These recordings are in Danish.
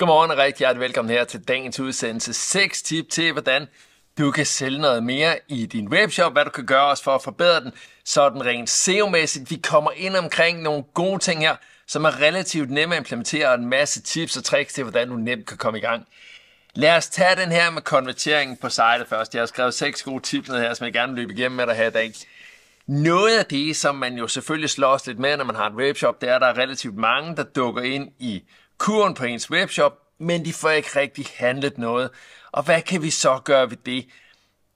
Godmorgen og rigtig hjertelig velkommen her til dagens udsendelse. 6 tip til, hvordan du kan sælge noget mere i din webshop, hvad du kan gøre også for at forbedre den, så den rent SEO-mæssigt. Vi kommer ind omkring nogle gode ting her, som er relativt nemme at implementere, og en masse tips og tricks til, hvordan du nemt kan komme i gang. Lad os tage den her med konverteringen på sejlet først. Jeg har skrevet seks gode tips ned her, som jeg gerne vil løbe igennem med dig her i dag. Noget af det, som man jo selvfølgelig slås lidt med, når man har en webshop, det er, at der er relativt mange, der dukker ind i kurven på ens webshop, men de får ikke rigtig handlet noget. Og hvad kan vi så gøre ved det?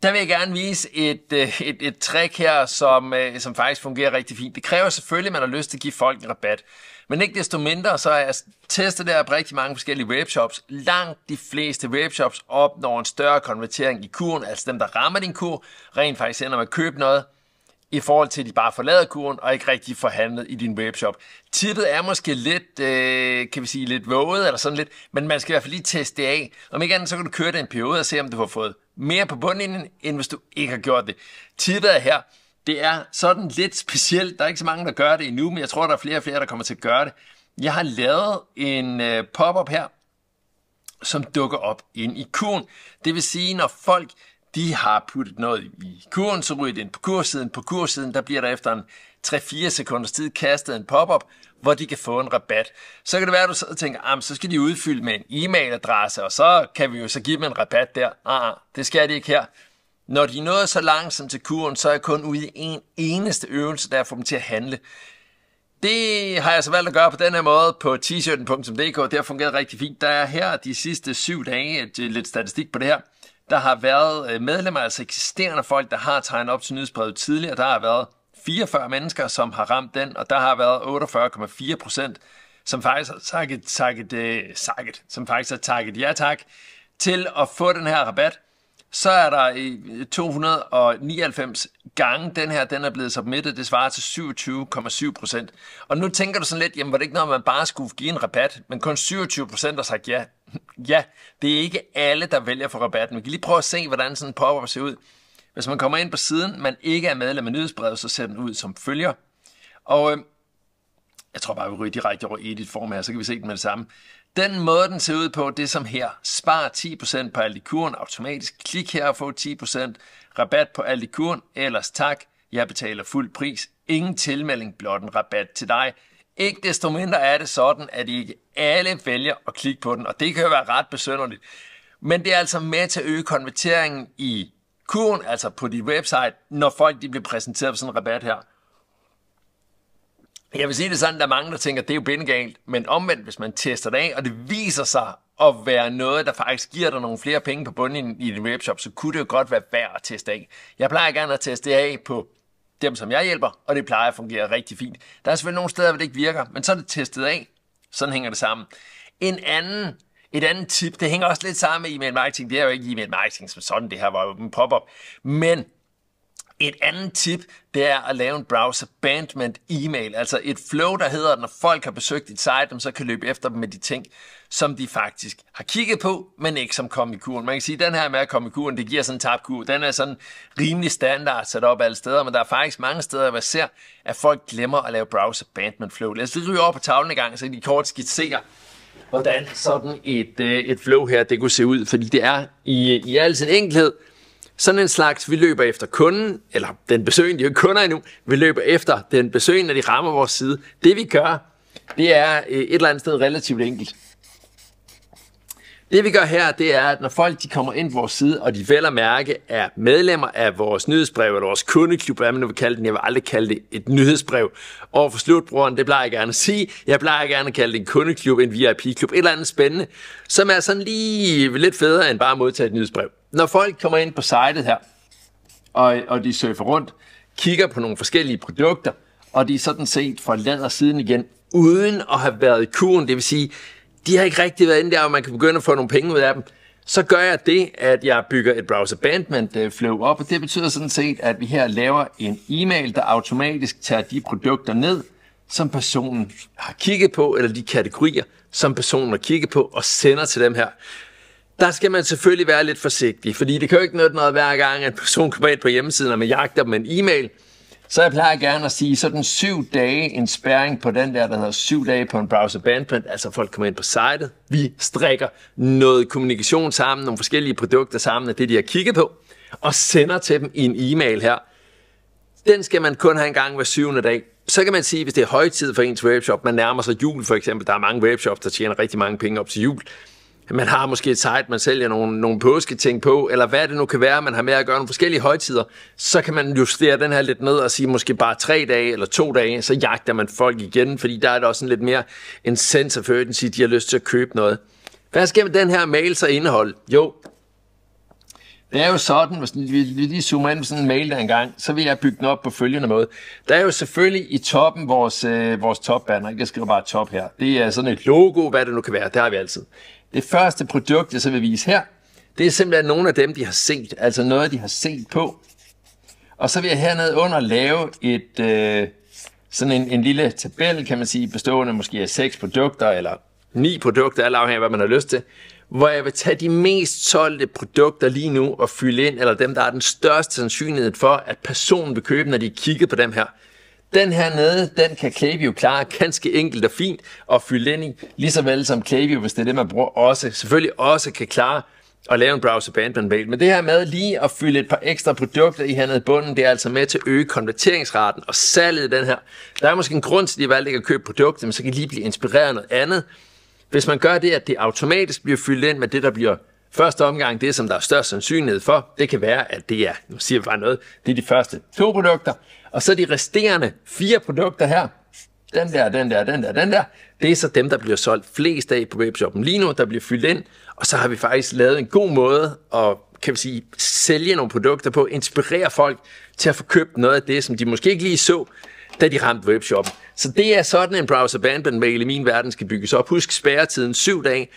Der vil jeg gerne vise et, øh, et, et trick her, som, øh, som faktisk fungerer rigtig fint. Det kræver selvfølgelig, at man har lyst til at give folk en rabat. Men ikke desto mindre, så har jeg testet det her på rigtig mange forskellige webshops. Langt de fleste webshops opnår en større konvertering i kurven, altså dem, der rammer din kur, rent faktisk ender med at købe noget, i forhold til, at de bare forlader kurven og ikke rigtig forhandlet i din webshop. Tippet er måske lidt, øh, kan vi sige, lidt våget eller sådan lidt, men man skal i hvert fald lige teste det af. Om ikke andet, så kan du køre det en periode og se, om du har fået mere på bundlinjen, end hvis du ikke har gjort det. Tippet er her, det er sådan lidt specielt. Der er ikke så mange, der gør det endnu, men jeg tror, der er flere og flere, der kommer til at gøre det. Jeg har lavet en øh, pop-up her, som dukker op ind i kurven. Det vil sige, når folk de har puttet noget i kurven, så ryger ind på kurvsiden. På kurvsiden, der bliver der efter en 3-4 sekunders tid kastet en pop-up, hvor de kan få en rabat. Så kan det være, at du sidder og tænker, så skal de udfylde med en e-mailadresse, og så kan vi jo så give dem en rabat der. Ah, det skal de ikke her. Når de er nået så langt som til kurven, så er jeg kun ude i en eneste øvelse, der får dem til at handle. Det har jeg så valgt at gøre på den her måde på t-shirten.dk. Det har fungeret rigtig fint. Der er her de sidste syv dage øh, lidt statistik på det her. Der har været øh, medlemmer, altså eksisterende folk, der har tegnet op til nyhedsbrevet tidligere. Der har været 44 mennesker, som har ramt den, og der har været 48,4 procent, som faktisk har takket, takket, øh, som faktisk har takket ja tak til at få den her rabat. Så er der 299 øh, gange den her, den er blevet submittet, det svarer til 27,7 procent. Og nu tænker du sådan lidt, jamen var det ikke noget, man bare skulle give en rabat, men kun 27 procent har sagt ja. Ja, det er ikke alle, der vælger for rabatten. Vi kan lige prøve at se, hvordan sådan en pop-up ser ud. Hvis man kommer ind på siden, man ikke er medlem af nyhedsbrevet, så ser den ud som følger. Og øh, jeg tror bare, vi ryger direkte over edit form her, så kan vi se den med det samme. Den måde, den ser ud på, det er som her. Spar 10% på alt i kuren automatisk. Klik her og få 10% rabat på alt i kuren. Ellers tak. Jeg betaler fuld pris. Ingen tilmelding, blot en rabat til dig. Ikke desto mindre er det sådan, at ikke alle vælger at klikke på den, og det kan jo være ret besønderligt. Men det er altså med til at øge konverteringen i kurven, altså på dit website, når folk de bliver præsenteret for sådan en rabat her. Jeg vil sige det sådan, der er mange, der tænker, at det er jo bindegalt, men omvendt, hvis man tester det af, og det viser sig at være noget, der faktisk giver dig nogle flere penge på bunden i din webshop, så kunne det jo godt være værd at teste af. Jeg plejer gerne at teste det af på dem, som jeg hjælper, og det plejer at fungere rigtig fint. Der er selvfølgelig nogle steder, hvor det ikke virker, men så er det testet af. Sådan hænger det sammen. En anden, et andet tip, det hænger også lidt sammen med e-mail marketing. Det er jo ikke e-mail marketing som sådan, det her var jo en pop-up. Men et andet tip, det er at lave en browser bandment e-mail, altså et flow, der hedder, at når folk har besøgt dit site, så kan løbe efter dem med de ting, som de faktisk har kigget på, men ikke som kom i kuren. Man kan sige, at den her med at komme i kuren, det giver sådan en tabkur. Den er sådan rimelig standard sat op alle steder, men der er faktisk mange steder, hvor jeg ser, at folk glemmer at lave browser bandment flow. Lad os lige ryge over på tavlen i gang, så de kort skitsere, hvordan sådan et, øh, et flow her, det kunne se ud, fordi det er i, i al sin enkelhed sådan en slags, vi løber efter kunden, eller den besøgende, de er jo kunder endnu, vi løber efter den besøgende, de rammer vores side. Det vi gør, det er øh, et eller andet sted relativt enkelt. Det vi gør her, det er, at når folk de kommer ind på vores side, og de vel at mærke er medlemmer af vores nyhedsbrev, eller vores kundeklub, hvad man nu vil kalde den, jeg vil aldrig kalde det et nyhedsbrev, over for slutbrugeren, det plejer jeg gerne at sige, jeg plejer gerne at kalde det en kundeklub, en VIP-klub, et eller andet spændende, som er sådan lige lidt federe end bare at modtage et nyhedsbrev når folk kommer ind på sitet her, og, og de surfer rundt, kigger på nogle forskellige produkter, og de er sådan set forlader siden igen, uden at have været i kuren, det vil sige, de har ikke rigtig været inde der, og man kan begynde at få nogle penge ud af dem, så gør jeg det, at jeg bygger et browser abandonment flow op, og det betyder sådan set, at vi her laver en e-mail, der automatisk tager de produkter ned, som personen har kigget på, eller de kategorier, som personen har kigget på, og sender til dem her der skal man selvfølgelig være lidt forsigtig, fordi det kan jo ikke nytte noget hver gang, at person kommer ind på hjemmesiden, og man jagter dem en e-mail. Så jeg plejer gerne at sige sådan syv dage en spæring på den der, der hedder syv dage på en browser bandprint. Altså folk kommer ind på sitet, vi strikker noget kommunikation sammen, nogle forskellige produkter sammen af det, de har kigget på, og sender til dem i en e-mail her. Den skal man kun have en gang hver syvende dag. Så kan man sige, hvis det er højtid for ens webshop, man nærmer sig jul for eksempel, der er mange webshops, der tjener rigtig mange penge op til jul, man har måske et site, man sælger nogle, nogle påsketing på, eller hvad det nu kan være, man har med at gøre nogle forskellige højtider, så kan man justere den her lidt ned og sige måske bare tre dage eller to dage, så jagter man folk igen, fordi der er der også en lidt mere en sense of urgency, de har lyst til at købe noget. Hvad skal med den her mail så indeholde? Jo, det er jo sådan, hvis vi lige zoomer ind på sådan en mail der engang, så vil jeg bygge den op på følgende måde. Der er jo selvfølgelig i toppen vores, øh, vores topbanner. Jeg skriver bare top her. Det er sådan et logo, hvad det nu kan være. Det har vi altid. Det første produkt, jeg så vil vise her, det er simpelthen nogle af dem, de har set, altså noget, de har set på. Og så vil jeg hernede under lave et, øh, sådan en, en lille tabel, kan man sige, bestående måske af seks produkter, eller ni produkter, alt afhængig af, hvad man har lyst til, hvor jeg vil tage de mest solgte produkter lige nu og fylde ind, eller dem, der er den største sandsynlighed for, at personen vil købe, når de kigger på dem her. Den her nede, den kan Klaviyo klare ganske enkelt og fint og fylde ind i, lige så vel som Klaviyo, hvis det er det, man bruger, også, selvfølgelig også kan klare at lave en browser bandband mail. Men det her med lige at fylde et par ekstra produkter i hernede i bunden, det er altså med til at øge konverteringsraten og salget i den her. Der er måske en grund til, at de valgte ikke at købe produkter, men så kan de lige blive inspireret af noget andet. Hvis man gør det, at det automatisk bliver fyldt ind med det, der bliver Første omgang, det som der er størst sandsynlighed for, det kan være, at det er, nu siger vi bare noget, det er de første to produkter, og så de resterende fire produkter her, den der, den der, den der, den der, det er så dem, der bliver solgt flest af på webshoppen lige nu, der bliver fyldt ind, og så har vi faktisk lavet en god måde at kan vi sige, sælge nogle produkter på, inspirere folk til at få købt noget af det, som de måske ikke lige så, da de ramte webshoppen. Så det er sådan, en browser abandonment mail i min verden skal bygges op. Husk spærretiden syv dage,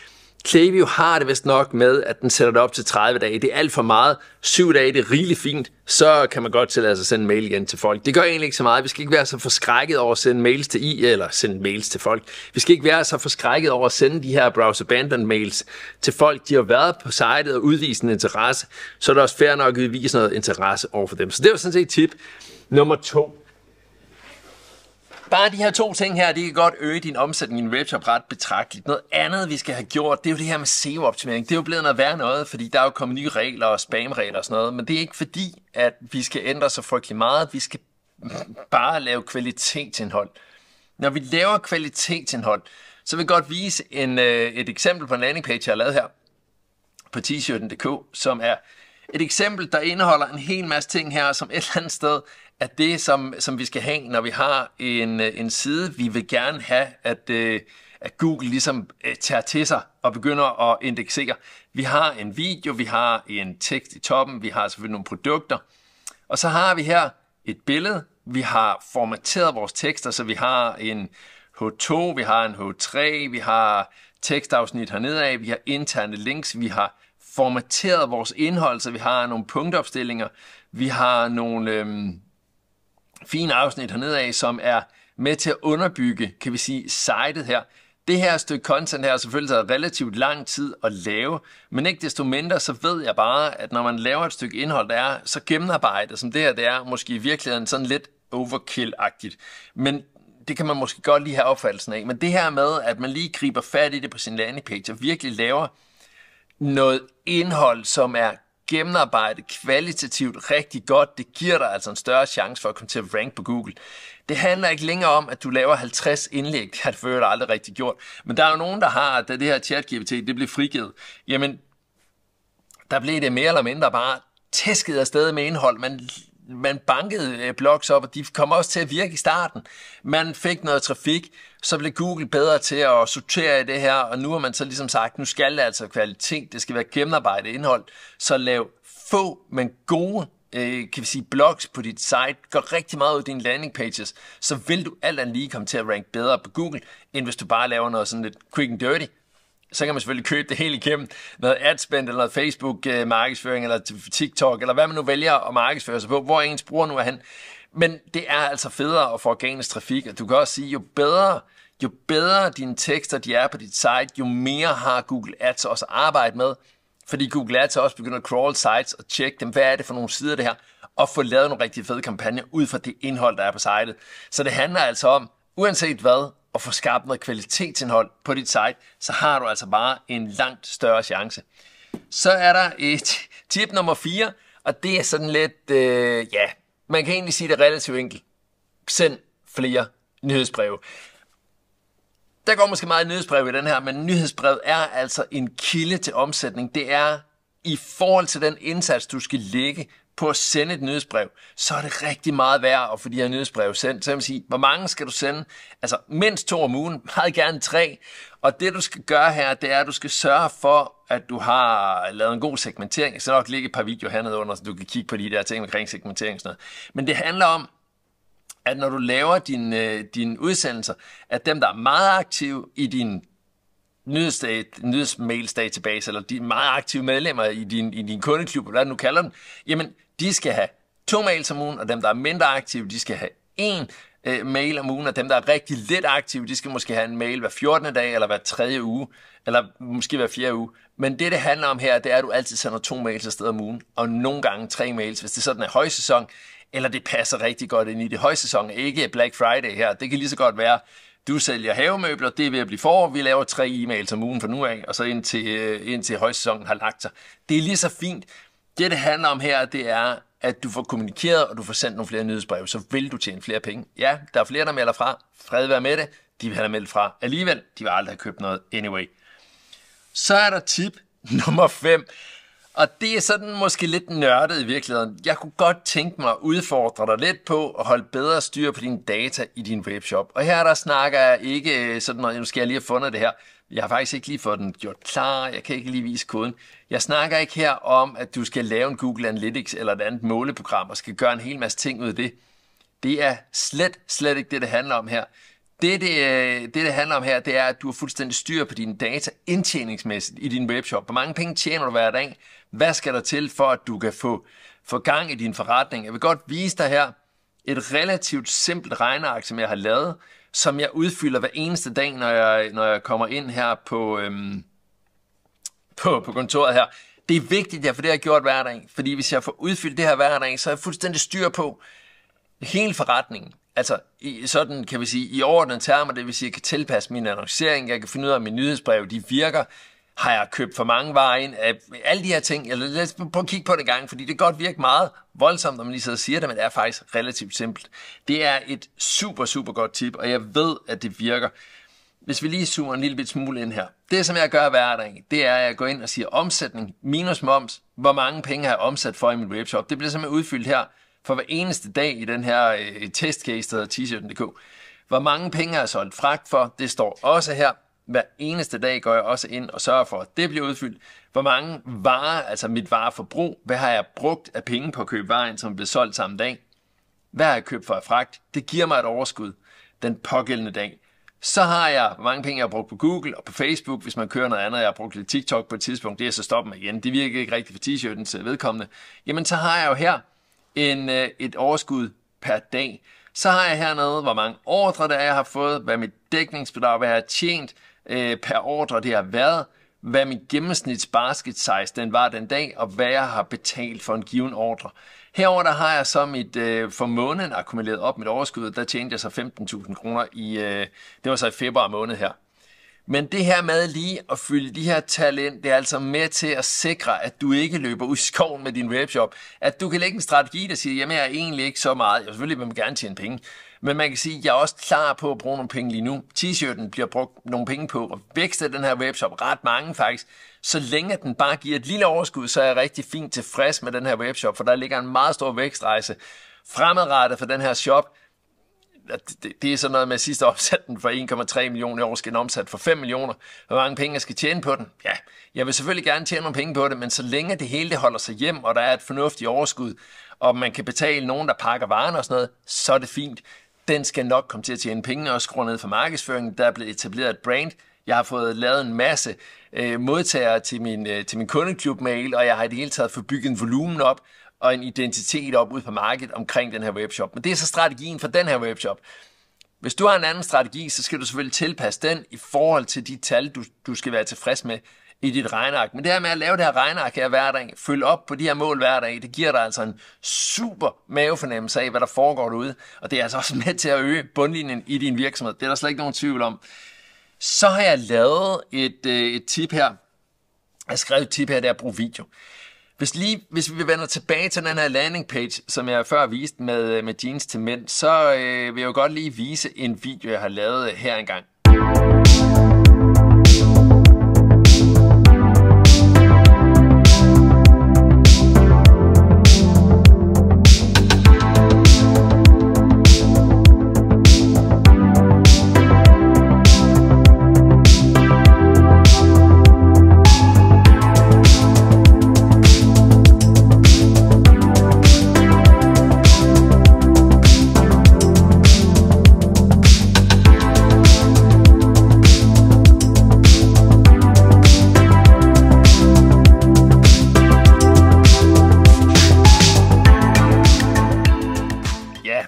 Klaviyo har det vist nok med, at den sætter det op til 30 dage. Det er alt for meget. 7 dage, det er rigeligt fint. Så kan man godt tillade sig at sende mail igen til folk. Det gør egentlig ikke så meget. Vi skal ikke være så forskrækket over at sende mails til I, eller sende mails til folk. Vi skal ikke være så forskrækket over at sende de her browser abandon mails til folk, de har været på sitet og udvist en interesse. Så er det også fair nok at udvise noget interesse over for dem. Så det var sådan set tip nummer to bare de her to ting her, de kan godt øge din omsætning i en webshop ret betragteligt. Noget andet, vi skal have gjort, det er jo det her med SEO-optimering. Det er jo blevet noget værre noget, fordi der er jo kommet nye regler og spamregler og sådan noget. Men det er ikke fordi, at vi skal ændre så frygtelig meget. Vi skal bare lave kvalitetsindhold. Når vi laver kvalitetsindhold, så vil jeg godt vise en, øh, et eksempel på en landingpage, jeg har lavet her på t-shirten.dk, som er et eksempel, der indeholder en hel masse ting her, som et eller andet sted at det, som, som vi skal have, når vi har en, øh, en side, vi vil gerne have, at, øh, at Google ligesom øh, tager til sig og begynder at indeksere. Vi har en video, vi har en tekst i toppen, vi har selvfølgelig nogle produkter, og så har vi her et billede, vi har formateret vores tekster, så vi har en H2, vi har en H3, vi har tekstafsnit hernede af, vi har interne links, vi har formateret vores indhold, så vi har nogle punktopstillinger, vi har nogle øhm, fine afsnit hernede af, som er med til at underbygge, kan vi sige, sitet her. Det her stykke content her har selvfølgelig taget relativt lang tid at lave, men ikke desto mindre, så ved jeg bare, at når man laver et stykke indhold, der er så gennemarbejdet, som det her det er, måske i virkeligheden sådan lidt overkill-agtigt. Men det kan man måske godt lige have opfattelsen af. Men det her med, at man lige griber fat i det på sin landing page, og virkelig laver noget indhold, som er gennemarbejde kvalitativt rigtig godt, det giver dig altså en større chance for at komme til at rank på Google. Det handler ikke længere om, at du laver 50 indlæg, det har det før aldrig rigtig gjort. Men der er jo nogen, der har, at det her ChatGPT, det blev frigivet, jamen, der blev det mere eller mindre bare tæsket afsted med indhold. Man man bankede øh, blogs op, og de kom også til at virke i starten. Man fik noget trafik, så blev Google bedre til at sortere i det her, og nu har man så ligesom sagt, nu skal det altså kvalitet, det skal være gennemarbejdet indhold, så lav få, men gode øh, kan vi sige, blogs på dit site, gør rigtig meget ud af dine landing pages, så vil du alt andet lige komme til at ranke bedre på Google, end hvis du bare laver noget sådan lidt quick and dirty, så kan man selvfølgelig købe det hele igennem noget adspend eller noget Facebook-markedsføring øh, eller TikTok, eller hvad man nu vælger at markedsføre sig på, hvor ens bruger nu er han. Men det er altså federe at få organisk trafik, og du kan også sige, jo bedre jo bedre dine tekster de er på dit site, jo mere har Google Ads også arbejde med, fordi Google Ads også begynder at crawl sites og tjekke dem, hvad er det for nogle sider det her, og få lavet nogle rigtig fede kampagner ud fra det indhold, der er på sitet. Så det handler altså om, uanset hvad, og få skabt noget kvalitetsindhold på dit site, så har du altså bare en langt større chance. Så er der et tip nummer 4, og det er sådan lidt, øh, ja, man kan egentlig sige det relativt enkelt. Send flere nyhedsbreve. Der går måske meget nyhedsbrev i den her, men nyhedsbrevet er altså en kilde til omsætning. Det er i forhold til den indsats, du skal lægge på at sende et nyhedsbrev, så er det rigtig meget værd at få de her nyhedsbrev sendt. Så jeg vil sige, hvor mange skal du sende? Altså mindst to om ugen, meget gerne tre. Og det du skal gøre her, det er, at du skal sørge for, at du har lavet en god segmentering. Jeg skal nok ligge et par videoer hernede under, så du kan kigge på de der ting omkring segmentering og sådan noget. Men det handler om, at når du laver dine din øh, udsendelser, at dem, der er meget aktive i din nyhedsmails database, eller de meget aktive medlemmer i din, i din kundeklub, eller hvad du nu kalder dem, jamen, de skal have to mails om ugen, og dem, der er mindre aktive, de skal have en øh, mail om ugen, og dem, der er rigtig lidt aktive, de skal måske have en mail hver 14. dag, eller hver tredje uge, eller måske hver fjerde uge. Men det, det handler om her, det er, at du altid sender to mails afsted om ugen, og nogle gange tre mails, hvis det sådan er højsæson, eller det passer rigtig godt ind i det højsæson, ikke Black Friday her. Det kan lige så godt være, du sælger havemøbler, det er ved at blive forår, vi laver tre e-mails om ugen fra nu af, og så indtil, øh, indtil højsæsonen har lagt sig. Det er lige så fint, det, det handler om her, det er, at du får kommunikeret, og du får sendt nogle flere nyhedsbreve, så vil du tjene flere penge. Ja, der er flere, der melder fra. Fred være med det. De vil have meldt fra alligevel. De vil aldrig have købt noget anyway. Så er der tip nummer 5. Og det er sådan måske lidt nørdet i virkeligheden. Jeg kunne godt tænke mig at udfordre dig lidt på at holde bedre styr på dine data i din webshop. Og her der snakker jeg ikke øh, sådan noget, nu skal jeg lige have fundet det her. Jeg har faktisk ikke lige fået den gjort klar, jeg kan ikke lige vise koden. Jeg snakker ikke her om, at du skal lave en Google Analytics eller et andet måleprogram og skal gøre en hel masse ting ud af det. Det er slet, slet ikke det, det handler om her. Det det, øh, det, det handler om her, det er, at du har fuldstændig styr på dine data indtjeningsmæssigt i din webshop. Hvor mange penge tjener du hver dag? Hvad skal der til, for at du kan få, få gang i din forretning? Jeg vil godt vise dig her et relativt simpelt regneark, som jeg har lavet, som jeg udfylder hver eneste dag, når jeg, når jeg kommer ind her på, øhm, på, på kontoret her. Det er vigtigt, at jeg får det her gjort hver dag, fordi hvis jeg får udfyldt det her hver dag, så er jeg fuldstændig styr på hele forretningen. Altså, i, sådan kan vi sige, i overordnede termer, det vil sige, at jeg kan tilpasse min annoncering, jeg kan finde ud af, at min nyhedsbrev de virker, har jeg købt for mange varer ind? Alle de her ting. Eller lad os prøve at kigge på det en gang, fordi det kan godt virke meget voldsomt, når man lige sidder og siger det, men det er faktisk relativt simpelt. Det er et super, super godt tip, og jeg ved, at det virker. Hvis vi lige zoomer en lille bit smule ind her. Det, som jeg gør hver dag, det er, at jeg går ind og siger omsætning minus moms. Hvor mange penge har jeg omsat for i min webshop? Det bliver simpelthen udfyldt her for hver eneste dag i den her øh, testcase, der hedder t shirtdk Hvor mange penge har jeg solgt fragt for? Det står også her. Hver eneste dag går jeg også ind og sørger for, at det bliver udfyldt. Hvor mange varer, altså mit vareforbrug, hvad har jeg brugt af penge på at købe varen, som blev solgt samme dag? Hvad har jeg købt for at fragt? Det giver mig et overskud den pågældende dag. Så har jeg, hvor mange penge jeg har brugt på Google og på Facebook, hvis man kører noget andet, jeg har brugt lidt TikTok på et tidspunkt, det er så stoppet med igen, det virker ikke rigtigt for t-shirten til øh, vedkommende. Jamen så har jeg jo her en, øh, et overskud per dag. Så har jeg hernede, hvor mange ordre der er, jeg har fået, hvad mit dækningsbidrag, hvad jeg har tjent, øh, per ordre det har været, hvad min gennemsnits basket size den var den dag, og hvad jeg har betalt for en given ordre. Herover der har jeg så mit, øh, for måneden akkumuleret op mit overskud, der tjente jeg så 15.000 kroner i, øh, det var så i februar måned her. Men det her med lige at fylde de her tal ind, det er altså med til at sikre, at du ikke løber ud i skoven med din webshop. At du kan lægge en strategi, der siger, jamen jeg er egentlig ikke så meget, jeg selvfølgelig vil gerne tjene penge, men man kan sige, at jeg er også klar på at bruge nogle penge lige nu. T-shirten bliver brugt nogle penge på og vækste den her webshop. Ret mange faktisk. Så længe den bare giver et lille overskud, så er jeg rigtig fint tilfreds med den her webshop, for der ligger en meget stor vækstrejse fremadrettet for den her shop. Det, det er sådan noget med sidste omsat den for 1,3 millioner, i år skal den omsat for 5 millioner. Hvor mange penge jeg skal tjene på den? Ja, jeg vil selvfølgelig gerne tjene nogle penge på det, men så længe det hele det holder sig hjem, og der er et fornuftigt overskud, og man kan betale nogen, der pakker varen og sådan noget, så er det fint den skal nok komme til at tjene penge og skrue ned for markedsføringen. Der er blevet etableret et brand. Jeg har fået lavet en masse øh, modtagere til min, øh, til min kundeklub-mail, og jeg har i det hele taget fået bygget en volumen op og en identitet op ud på markedet omkring den her webshop. Men det er så strategien for den her webshop. Hvis du har en anden strategi, så skal du selvfølgelig tilpasse den i forhold til de tal, du, du skal være tilfreds med i dit regnark. Men det her med at lave det her regnark her hver dag, følge op på de her mål hver dag, det giver dig altså en super mavefornemmelse af, hvad der foregår derude. Og det er altså også med til at øge bundlinjen i din virksomhed. Det er der slet ikke nogen tvivl om. Så har jeg lavet et, øh, et tip her. Jeg skrev et tip her, det er at bruge video. Hvis, lige, hvis vi vender tilbage til den her landing page, som jeg før viste med, øh, med jeans til mænd, så øh, vil jeg jo godt lige vise en video, jeg har lavet her engang.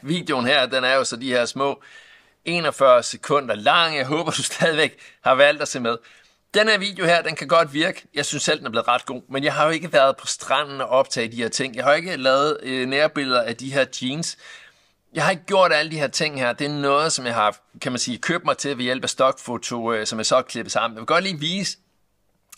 videoen her, den er jo så de her små 41 sekunder lang. Jeg håber, du stadigvæk har valgt at se med. Den her video her, den kan godt virke. Jeg synes selv, den er blevet ret god, men jeg har jo ikke været på stranden og optaget de her ting. Jeg har ikke lavet øh, nærbilleder af de her jeans. Jeg har ikke gjort alle de her ting her. Det er noget, som jeg har, kan man sige, købt mig til ved hjælp af stokfoto, øh, som jeg så klippet sammen. Jeg vil godt lige vise,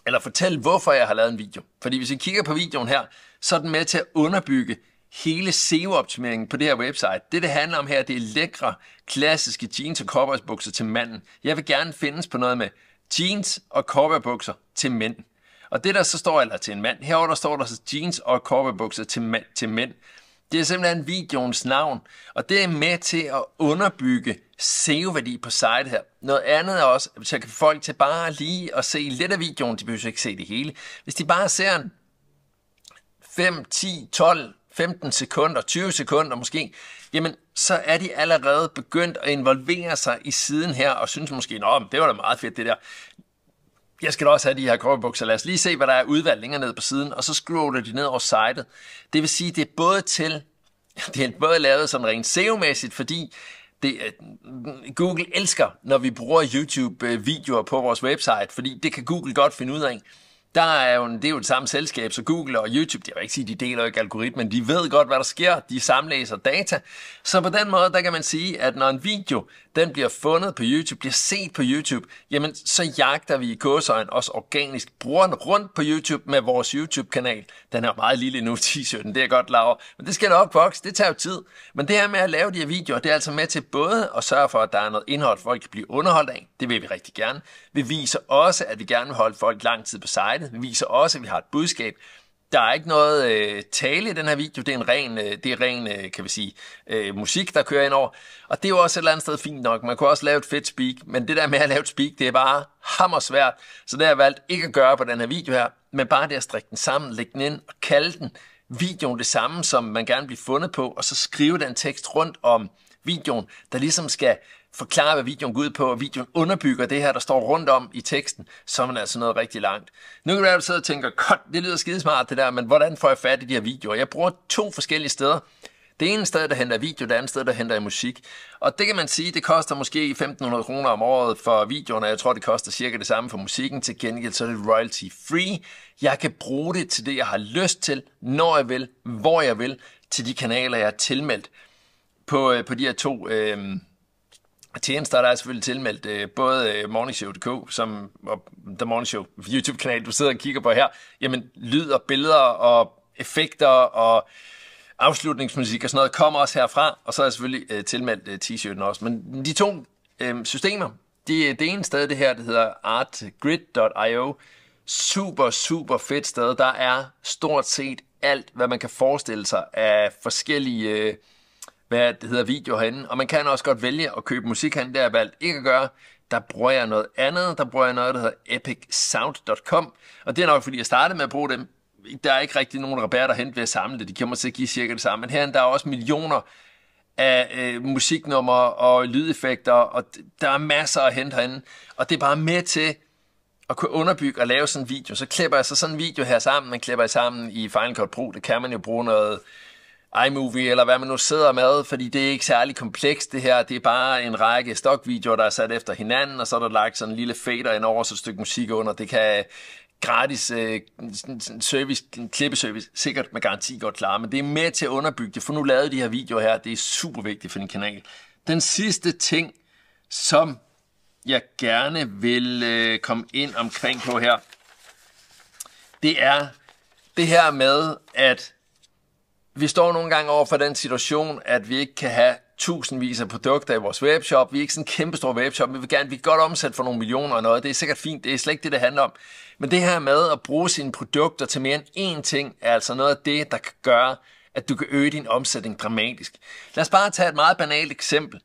eller fortælle, hvorfor jeg har lavet en video. Fordi hvis vi kigger på videoen her, så er den med til at underbygge hele SEO-optimeringen på det her website. Det, det handler om her, det er lækre, klassiske jeans og cowboysbukser til manden. Jeg vil gerne findes på noget med jeans og cowboybukser til mænd. Og det der så står, eller til en mand, herover der står der så jeans og cowboybukser til, til mænd. Det er simpelthen videoens navn, og det er med til at underbygge SEO-værdi på site her. Noget andet er også, så kan folk til bare lige at se lidt af videoen, de behøver ikke se det hele. Hvis de bare ser en 5, 10, 12 15 sekunder, 20 sekunder måske, jamen så er de allerede begyndt at involvere sig i siden her, og synes måske, nå, det var da meget fedt det der. Jeg skal da også have de her korpebukser. Lad os lige se, hvad der er udvalgt længere nede på siden, og så scroller de ned over sitet. Det vil sige, det er både til, det er både lavet sådan rent SEO-mæssigt, fordi det, øh, Google elsker, når vi bruger YouTube-videoer øh, på vores website, fordi det kan Google godt finde ud af der er jo, det er jo det samme selskab, så Google og YouTube, de vil ikke sige, de deler ikke algoritmen, de ved godt, hvad der sker, de samlæser data. Så på den måde, der kan man sige, at når en video, den bliver fundet på YouTube, bliver set på YouTube, jamen så jagter vi i kåsøjen også organisk brugeren rundt på YouTube med vores YouTube-kanal. Den er jo meget lille nu, t-shirten, det er jeg godt lavet. Men det skal nok opvokse, det tager jo tid. Men det her med at lave de her videoer, det er altså med til både at sørge for, at der er noget indhold, folk kan blive underholdt af. Det vil vi rigtig gerne. Vi viser også, at vi gerne vil holde folk lang tid på site United men viser også, at vi har et budskab. Der er ikke noget øh, tale i den her video, det er en ren, øh, det er ren øh, kan vi sige, øh, musik, der kører ind over. Og det er jo også et eller andet sted fint nok. Man kunne også lave et fedt speak, men det der med at lave et speak, det er bare hammersvært. Så det har jeg valgt ikke at gøre på den her video her, men bare det at strikke den sammen, lægge den ind og kalde den videoen det samme, som man gerne vil fundet på, og så skrive den tekst rundt om videoen, der ligesom skal forklare, hvad videoen går ud på, og videoen underbygger det her, der står rundt om i teksten, så er man altså noget rigtig langt. Nu kan du være, sidde og tænker, godt, det lyder skidesmart det der, men hvordan får jeg fat i de her videoer? Jeg bruger to forskellige steder. Det ene sted, der henter video, det andet sted, der henter musik. Og det kan man sige, det koster måske 1.500 kroner om året for videoerne. jeg tror, det koster cirka det samme for musikken. Til gengæld så er det royalty free. Jeg kan bruge det til det, jeg har lyst til, når jeg vil, hvor jeg vil, til de kanaler, jeg er tilmeldt på, øh, på de her to øh, tjenester, der er selvfølgelig tilmeldt øh, både øh, morningshow.dk som, og The Morning Show YouTube-kanal, du sidder og kigger på her, jamen lyd og billeder og effekter og afslutningsmusik og sådan noget kommer også herfra, og så er jeg selvfølgelig øh, tilmeldt øh, t-shirten også. Men de to øh, systemer, de, det ene sted, det her, det hedder artgrid.io, super, super fedt sted. Der er stort set alt, hvad man kan forestille sig af forskellige... Øh, hvad det hedder, video herinde. Og man kan også godt vælge at købe musik herinde, det har jeg valgt ikke at gøre. Der bruger jeg noget andet, der bruger jeg noget, der hedder epicsound.com, og det er nok fordi, jeg startede med at bruge dem. Der er ikke rigtig nogen rabatter hen ved at samle det, de kan måske give cirka det samme, men herinde der er også millioner af øh, musiknummer og lydeffekter, og der er masser at hente herinde, og det er bare med til at kunne underbygge og lave sådan en video. Så klipper jeg så sådan en video her sammen, man klipper jeg sammen i Final Cut Pro, det kan man jo bruge noget iMovie, eller hvad man nu sidder med, fordi det er ikke særlig komplekst det her. Det er bare en række stokvideoer, der er sat efter hinanden, og så er der lagt sådan en lille fader ind over, så et stykke musik under. Det kan gratis øh, service, klippeservice, sikkert med garanti godt klare, men det er med til at underbygge det. For nu lavet de her videoer her, det er super vigtigt for din kanal. Den sidste ting, som jeg gerne vil øh, komme ind omkring på her, det er det her med, at vi står nogle gange over for den situation, at vi ikke kan have tusindvis af produkter i vores webshop. Vi er ikke sådan en kæmpe stor webshop, men vi vil gerne, vi kan godt omsætte for nogle millioner og noget. Det er sikkert fint, det er slet ikke det, det handler om. Men det her med at bruge sine produkter til mere end én ting, er altså noget af det, der kan gøre, at du kan øge din omsætning dramatisk. Lad os bare tage et meget banalt eksempel.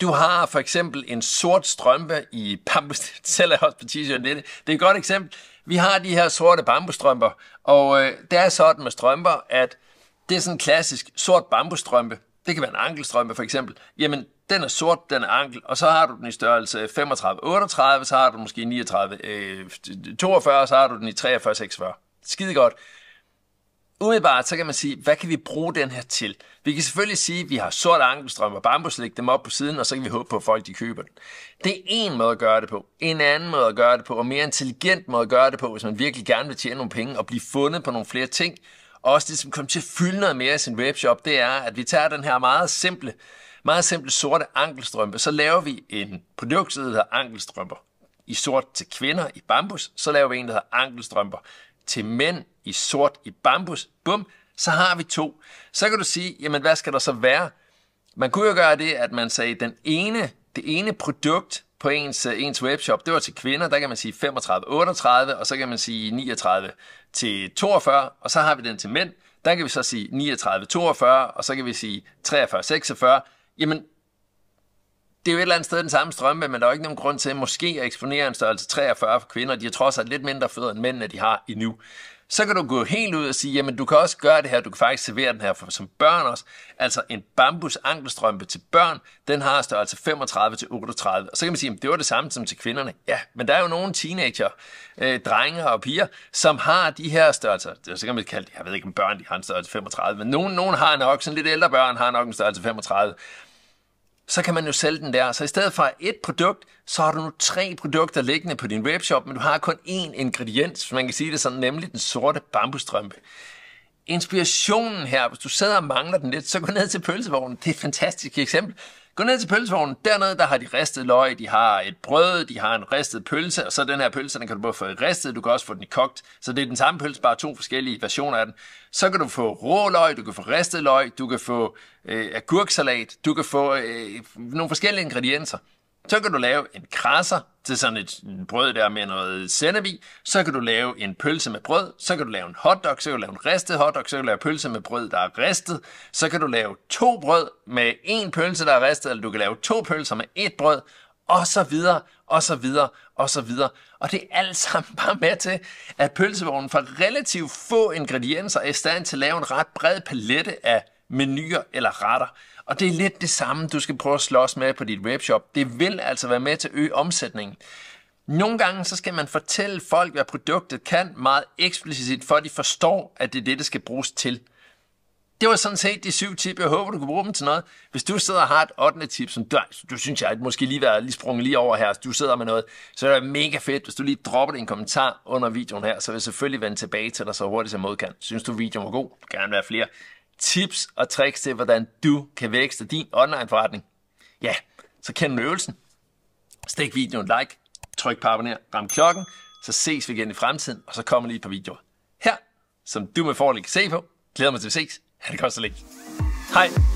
Du har for eksempel en sort strømpe i bambus. Selv er også på t-shirt. Det, det er et godt eksempel. Vi har de her sorte bambusstrømper, og øh, det er sådan med strømper, at det er sådan en klassisk sort bambustrømpe. Det kan være en ankelstrømpe for eksempel. Jamen, den er sort, den er ankel, og så har du den i størrelse 35-38, så har du den måske i 39-42, øh, 42, så har du den i 43-46. Skide godt. Umiddelbart så kan man sige, hvad kan vi bruge den her til? Vi kan selvfølgelig sige, at vi har sort ankelstrøm og bambus, lægge dem op på siden, og så kan vi håbe på, at folk de køber den. Det er en måde at gøre det på. En anden måde at gøre det på, og mere intelligent måde at gøre det på, hvis man virkelig gerne vil tjene nogle penge og blive fundet på nogle flere ting, og også det, som kom til at fylde noget mere i sin webshop, det er, at vi tager den her meget simple, meget simple sorte ankelstrømpe, så laver vi en produkt, der hedder ankelstrømper i sort til kvinder i bambus, så laver vi en, der hedder ankelstrømper til mænd i sort i bambus, bum, så har vi to. Så kan du sige, jamen hvad skal der så være? Man kunne jo gøre det, at man sagde, den ene, det ene produkt på ens, ens webshop, det var til kvinder, der kan man sige 35-38, og så kan man sige 39 til 42, og så har vi den til mænd. Der kan vi så sige 39-42, og så kan vi sige 43-46. Jamen, det er jo et eller andet sted den samme strømme, men der er jo ikke nogen grund til måske at eksponere en størrelse 43 for kvinder. De har trods alt lidt mindre fødder end mændene, de har endnu. Så kan du gå helt ud og sige, jamen du kan også gøre det her, du kan faktisk servere den her for, som børn også. Altså en bambus ankelstrømpe til børn, den har størrelse 35 til 38. Og så kan man sige, jamen, det var det samme som til kvinderne. Ja, men der er jo nogle teenager, øh, drenge og piger, som har de her størrelser. Så kan man kalde jeg ved ikke om børn, de har en størrelse 35, men nogen, nogen har nok, sådan lidt ældre børn har nok en størrelse 35 så kan man jo sælge den der. Så i stedet for et produkt, så har du nu tre produkter liggende på din webshop, men du har kun én ingrediens, hvis man kan sige det sådan, nemlig den sorte bambustrømpe. Inspirationen her, hvis du sidder og mangler den lidt, så gå ned til pølsevognen. Det er et fantastisk eksempel. Gå ned til pølsevognen. Dernede, der har de ristet løg, de har et brød, de har en ristet pølse, og så den her pølse, den kan du både få ristet, du kan også få den i kogt. Så det er den samme pølse, bare to forskellige versioner af den. Så kan du få rå løg, du kan få ristet løg, du kan få øh, agurksalat, du kan få øh, nogle forskellige ingredienser. Så kan du lave en krasser, til sådan et brød der med noget sennep i, så kan du lave en pølse med brød, så kan du lave en hotdog, så kan du lave en ristet hotdog, så kan du lave pølse med brød, der er ristet, så kan du lave to brød med en pølse, der er ristet, eller du kan lave to pølser med et brød, og så videre, og så videre, og så videre. Og det er alt sammen bare med til, at pølsevognen fra relativt få ingredienser er i stand til at lave en ret bred palette af menuer eller retter. Og det er lidt det samme, du skal prøve at slås med på dit webshop. Det vil altså være med til at øge omsætningen. Nogle gange så skal man fortælle folk, hvad produktet kan meget eksplicit, for de forstår, at det er det, det skal bruges til. Det var sådan set de syv tip. Jeg håber, du kunne bruge dem til noget. Hvis du sidder og har et 8. tip, som du, altså, du synes, jeg måske lige været lige sprunget lige over her, så du sidder med noget, så er det mega fedt, hvis du lige dropper en kommentar under videoen her, så vil jeg selvfølgelig vende tilbage til dig så hurtigt som jeg kan. Synes du, videoen var god? Du kan gerne være flere tips og tricks til, hvordan du kan vækste din online forretning. Ja, så kend øvelsen. Stik videoen like, tryk på abonner, ram klokken, så ses vi igen i fremtiden, og så kommer lige et par videoer her, som du med fordel kan se på. Glæder mig til at ses. Ha' det godt så længe. Hej.